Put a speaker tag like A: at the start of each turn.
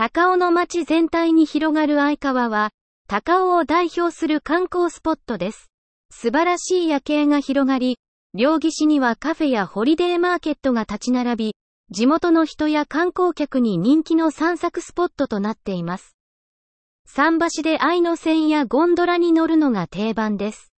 A: 高尾の町全体に広がる相川は、高尾を代表する観光スポットです。素晴らしい夜景が広がり、両岸にはカフェやホリデーマーケットが立ち並び、地元の人や観光客に人気の散策スポットとなっています。桟橋で愛の線やゴンドラに乗るのが定番です。